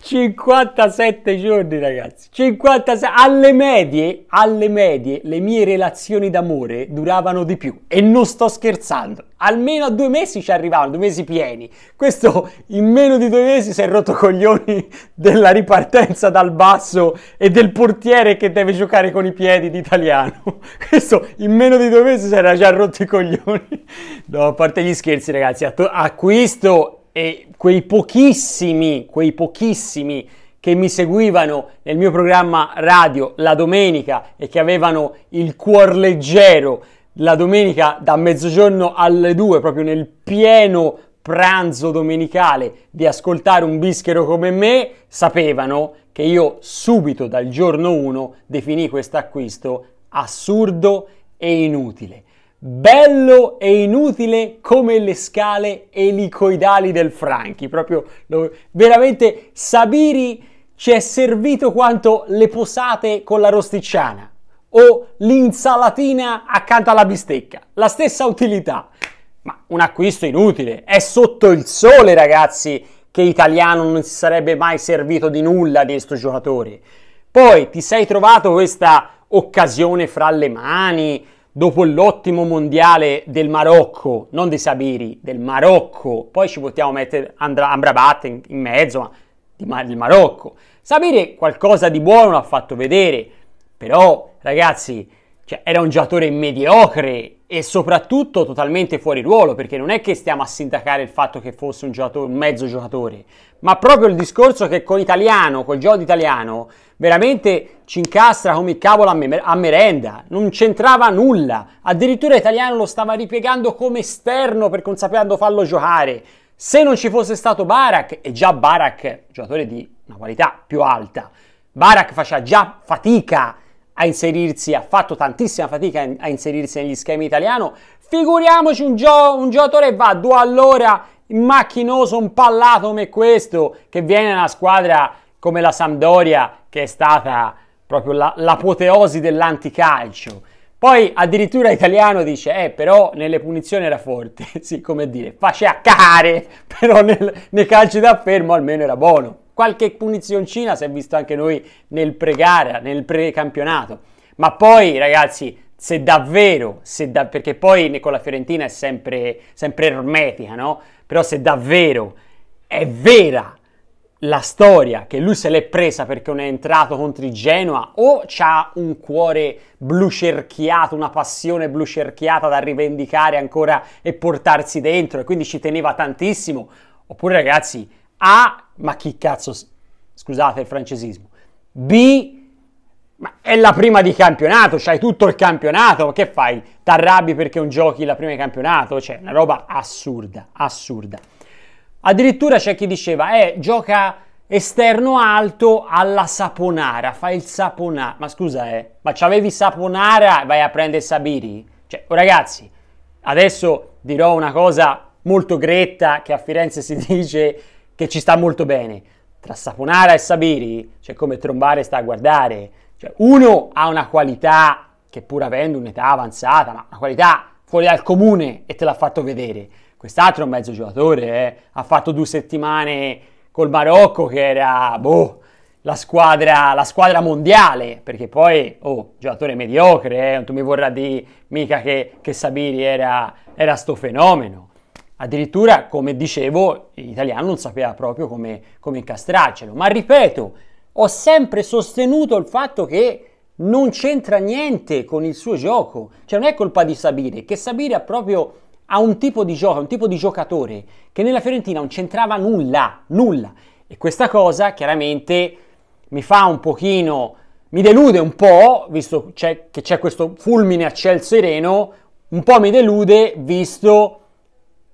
57 giorni, ragazzi. 56 alle medie, alle medie le mie relazioni d'amore duravano di più e non sto scherzando. Almeno a due mesi ci arrivavano, due mesi pieni. Questo in meno di due mesi si è rotto coglioni della ripartenza dal basso e del portiere che deve giocare con i piedi d'italiano. Questo in meno di due mesi si era già rotto i coglioni. No, a parte gli scherzi, ragazzi, acquisto e quei pochissimi, quei pochissimi che mi seguivano nel mio programma radio la domenica e che avevano il cuor leggero la domenica da mezzogiorno alle due, proprio nel pieno pranzo domenicale, di ascoltare un bischero come me, sapevano che io subito dal giorno 1 definì questo acquisto assurdo e inutile bello e inutile come le scale elicoidali del Franchi. Proprio veramente Sabiri ci è servito quanto le posate con la rosticciana o l'insalatina accanto alla bistecca. La stessa utilità. Ma un acquisto inutile. È sotto il sole, ragazzi, che italiano non si sarebbe mai servito di nulla di questo giocatore. Poi ti sei trovato questa occasione fra le mani dopo l'ottimo mondiale del Marocco, non di Sabiri, del Marocco, poi ci possiamo mettere Andra, Amrabat in, in, mezzo, ma di, ma, del Marocco. Sabiri qualcosa di buono l'ha fatto vedere, però ragazzi cioè, era un giocatore mediocre e soprattutto totalmente fuori ruolo, perché non è che stiamo a sindacare il fatto che fosse un, un mezzo giocatore, ma proprio il discorso che con italiano, col gioco italiano, veramente ci incastra come cavolo a, me a merenda, non c'entrava nulla, addirittura italiano lo stava ripiegando come esterno per non sapendo farlo giocare. Se non ci fosse stato Barak, e già Barak, giocatore di una qualità più alta, Barak faceva già fatica a inserirsi, ha fatto tantissima fatica a inserirsi negli schemi italiano. Figuriamoci un, gio- un giocatore va due all'ora, macchinoso, un pallato come questo, che viene da una squadra come la Sampdoria, che è stata proprio la- l'apoteosi dell'anticalcio. Poi addirittura italiano dice, eh però nelle punizioni era forte, sì come dire, faceva care, però nel- nei calci da fermo almeno era buono qualche punizioncina si è visto anche noi nel pre-gara, nel pre-campionato. Ma poi, ragazzi, se davvero, se da, perché poi con la Fiorentina è sempre, sempre ermetica, no? Però se davvero è vera la storia che lui se l'è presa perché non è entrato contro il Genoa o c'ha un cuore blu cerchiato, una passione blu cerchiata da rivendicare ancora e portarsi dentro e quindi ci teneva tantissimo, oppure ragazzi a, ma chi cazzo, scusate il francesismo, B, ma è la prima di campionato, c'hai tutto il campionato, ma che fai? T'arrabbi perché non giochi la prima di campionato? Cioè, una roba assurda, assurda. Addirittura c'è chi diceva, eh, gioca esterno alto alla Saponara, fai il Saponara. Ma scusa, eh, ma c'avevi Saponara, vai a prendere Sabiri? Cioè, oh, ragazzi, adesso dirò una cosa molto gretta che a Firenze si dice che ci sta molto bene. Tra Saponara e Sabiri c'è come trombare sta a guardare. Cioè, uno ha una qualità che pur avendo un'età avanzata, ma una qualità fuori dal comune e te l'ha fatto vedere. Quest'altro è un mezzo giocatore, eh. ha fatto due settimane col Marocco che era, boh, la squadra, la squadra, mondiale, perché poi, oh, giocatore mediocre, eh, non tu mi vorrà dire mica che, che Sabiri era, era sto fenomeno. Addirittura, come dicevo, l'italiano non sapeva proprio come, come incastrarcelo. Ma ripeto, ho sempre sostenuto il fatto che non c'entra niente con il suo gioco. Cioè non è colpa di Sabire, che Sabire ha proprio ha un tipo di gioco, un tipo di giocatore che nella Fiorentina non c'entrava nulla, nulla. E questa cosa chiaramente mi fa un pochino, mi delude un po', visto c'è, che c'è questo fulmine a ciel sereno, un po' mi delude visto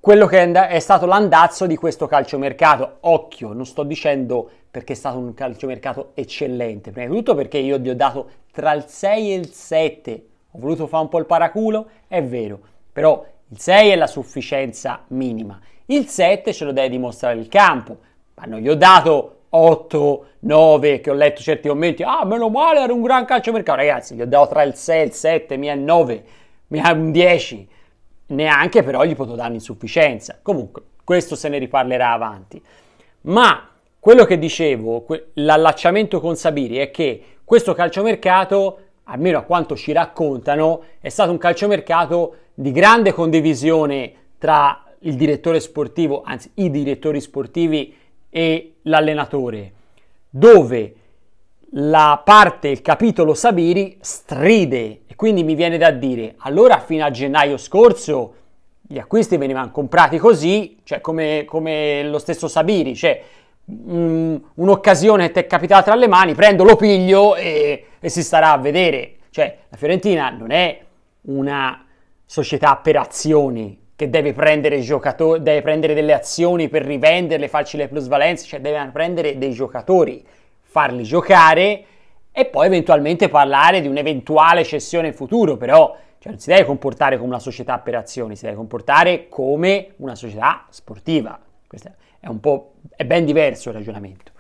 quello che è stato l'andazzo di questo calciomercato. Occhio, non sto dicendo perché è stato un calciomercato eccellente, prima di tutto perché io gli ho dato tra il 6 e il 7, ho voluto fare un po' il paraculo, è vero, però il 6 è la sufficienza minima, il 7 ce lo deve dimostrare il campo, ma non gli ho dato 8, 9 che ho letto certi commenti, ah meno male era un gran calciomercato, ragazzi gli ho dato tra il 6 e il 7, mi ha 9, mi ha un 10, neanche però gli potevo dare insufficienza. Comunque, questo se ne riparlerà avanti. Ma quello che dicevo, que- l'allacciamento con Sabiri è che questo calciomercato, almeno a quanto ci raccontano, è stato un calciomercato di grande condivisione tra il direttore sportivo, anzi i direttori sportivi e l'allenatore, dove la parte, il capitolo Sabiri stride e quindi mi viene da dire, allora fino a gennaio scorso gli acquisti venivano comprati così, cioè come, come lo stesso Sabiri, cioè mh, mm, un'occasione ti è capitata tra le mani, prendo, lo piglio e, e si starà a vedere. Cioè la Fiorentina non è una società per azioni, che deve prendere giocatori, deve prendere delle azioni per rivenderle, farci le plusvalenze, cioè deve prendere dei giocatori farli giocare e poi eventualmente parlare di un'eventuale cessione in futuro, però cioè, non si deve comportare come una società per azioni, si deve comportare come una società sportiva. Questo è un po' è ben diverso il ragionamento.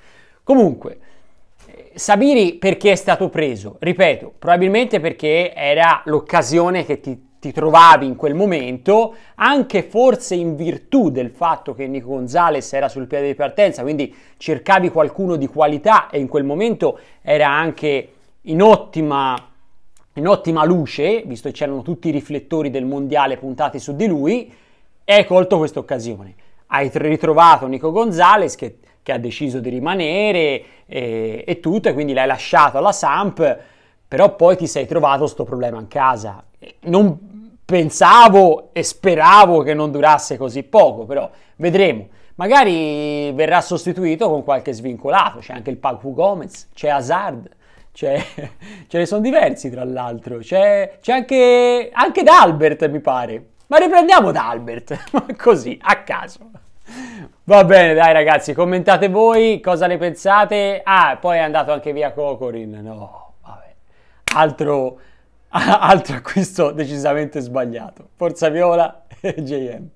Comunque, eh, Sabiri perché è stato preso? Ripeto, probabilmente perché era l'occasione che ti ti trovavi in quel momento, anche forse in virtù del fatto che Nico Gonzalez era sul piede di partenza, quindi cercavi qualcuno di qualità e in quel momento era anche in ottima, in ottima luce, visto che c'erano tutti i riflettori del mondiale puntati su di lui, e hai colto questa occasione. Hai ritrovato Nico Gonzalez che, che, ha deciso di rimanere e, e tutto, e quindi l'hai lasciato alla Samp però poi ti sei trovato questo problema in casa. Non, pensavo e speravo che non durasse così poco, però vedremo. Magari verrà sostituito con qualche svincolato, c'è anche il Pacu Gomez, c'è Hazard, c'è, ce ne sono diversi tra l'altro, c'è, c'è anche, anche D'Albert mi pare. Ma riprendiamo D'Albert, così, a caso. Va bene, dai ragazzi, commentate voi cosa ne pensate. Ah, poi è andato anche via Cocorin. No, vabbè. Altro, altro acquisto decisamente sbagliato. Forza Viola e JM.